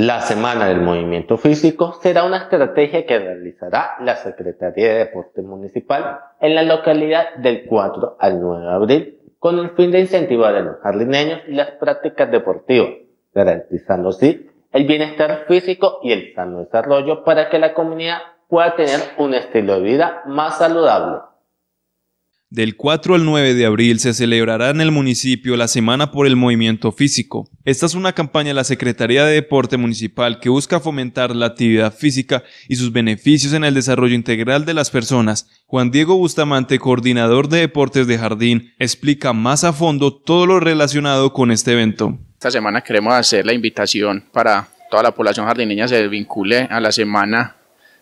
La Semana del Movimiento Físico será una estrategia que realizará la Secretaría de Deporte Municipal en la localidad del 4 al 9 de abril con el fin de incentivar a los jardineños y las prácticas deportivas, garantizando así el bienestar físico y el sano desarrollo para que la comunidad pueda tener un estilo de vida más saludable. Del 4 al 9 de abril se celebrará en el municipio la Semana por el Movimiento Físico. Esta es una campaña de la Secretaría de Deporte Municipal que busca fomentar la actividad física y sus beneficios en el desarrollo integral de las personas. Juan Diego Bustamante, coordinador de deportes de jardín, explica más a fondo todo lo relacionado con este evento. Esta semana queremos hacer la invitación para toda la población jardineña se vincule a la Semana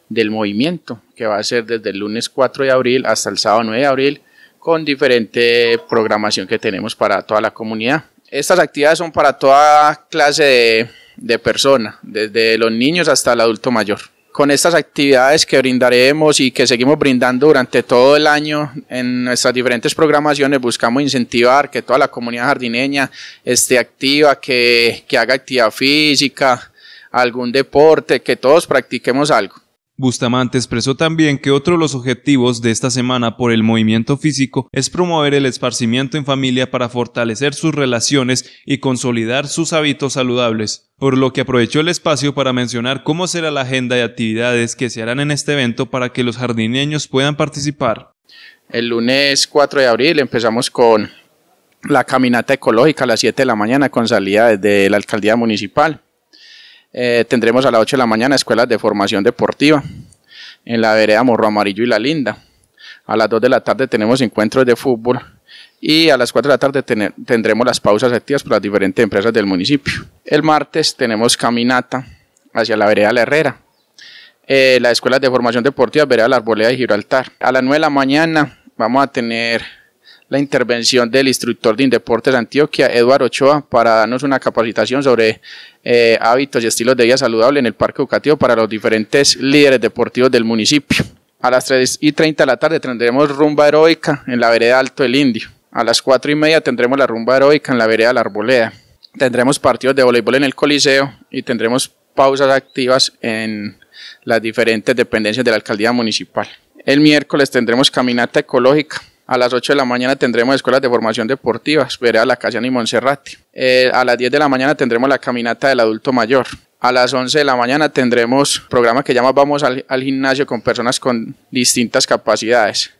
del Movimiento, que va a ser desde el lunes 4 de abril hasta el sábado 9 de abril con diferente programación que tenemos para toda la comunidad. Estas actividades son para toda clase de, personas, desde los niños hasta el adulto mayor con estas actividades que brindaremos y que seguimos brindando durante todo el año en nuestras diferentes programaciones, buscamos incentivar que toda la comunidad jardineña esté activa, que haga actividad física, algún deporte, que todos practiquemos algo. Bustamante expresó también que otro de los objetivos de esta semana por el movimiento físico es promover el esparcimiento en familia para fortalecer sus relaciones y consolidar sus hábitos saludables, por lo que aprovechó el espacio para mencionar cómo será la agenda de actividades que se harán en este evento para que los jardineños puedan participar. El lunes 4 de abril empezamos con la caminata ecológica a las 7 de la mañana con salida desde la alcaldía municipal. Eh, tendremos a las 8 de la mañana escuelas de formación deportiva en la vereda Morro Amarillo y La Linda. A las 2 de la tarde tenemos encuentros de fútbol y a las 4 de la tarde tendremos las pausas activas para las diferentes empresas del municipio. El martes tenemos caminata hacia la vereda La Herrera. Eh, las escuelas de formación deportiva, vereda La Arboleda y Gibraltar. A las 9 de la mañana vamos a tener la intervención del instructor de Indeportes Antioquia, Eduardo Ochoa, para darnos una capacitación sobre eh, hábitos y estilos de vida saludable en el Parque Educativo para los diferentes líderes deportivos del municipio. A las 3 y 30 de la tarde tendremos rumba heroica en la vereda Alto del Indio. A las 4 y media tendremos la rumba heroica en la vereda La Arboleda. Tendremos partidos de voleibol en el Coliseo y tendremos pausas activas en las diferentes dependencias de la alcaldía municipal. El miércoles tendremos caminata ecológica a las 8 de la mañana tendremos escuelas de formación deportiva, a La Casiana y Monserrate. Eh, a las 10 de la mañana tendremos la caminata del adulto mayor. A las 11 de la mañana tendremos programa que llama Vamos al, al gimnasio con personas con distintas capacidades.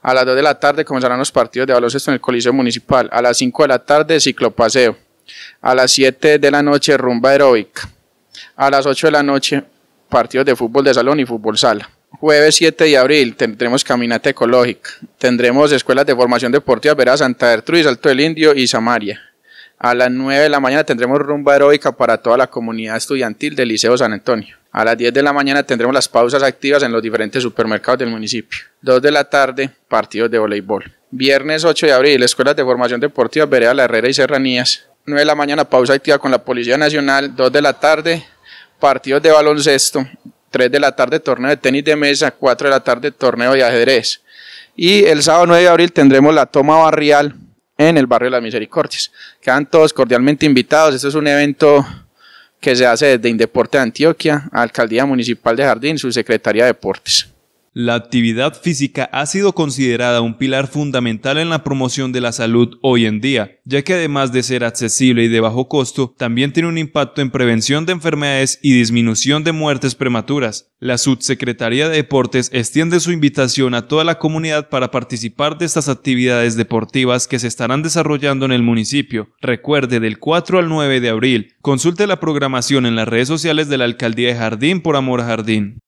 A las 2 de la tarde comenzarán los partidos de baloncesto en el Coliseo Municipal. A las 5 de la tarde, ciclopaseo. A las 7 de la noche, rumba aeróbica. A las 8 de la noche, partidos de fútbol de salón y fútbol sala jueves 7 de abril tendremos caminata ecológica, tendremos escuelas de formación deportiva, Verá, Santa Gertrudis, Alto del Indio y Samaria. A las 9 de la mañana tendremos rumba heroica para toda la comunidad estudiantil del Liceo San Antonio. A las 10 de la mañana tendremos las pausas activas en los diferentes supermercados del municipio. 2 de la tarde, partidos de voleibol. Viernes 8 de abril, escuelas de formación deportiva Vereda La Herrera y Serranías. 9 de la mañana, pausa activa con la Policía Nacional. 2 de la tarde, partidos de baloncesto. 3 de la tarde torneo de tenis de mesa, 4 de la tarde torneo de ajedrez. Y el sábado 9 de abril tendremos la toma barrial en el barrio de las Misericordias. Quedan todos cordialmente invitados. Este es un evento que se hace desde Indeporte de Antioquia, Alcaldía Municipal de Jardín, su Secretaría de Deportes. La actividad física ha sido considerada un pilar fundamental en la promoción de la salud hoy en día, ya que además de ser accesible y de bajo costo, también tiene un impacto en prevención de enfermedades y disminución de muertes prematuras. La Subsecretaría de Deportes extiende su invitación a toda la comunidad para participar de estas actividades deportivas que se estarán desarrollando en el municipio. Recuerde, del 4 al 9 de abril, consulte la programación en las redes sociales de la Alcaldía de Jardín por Amor a Jardín.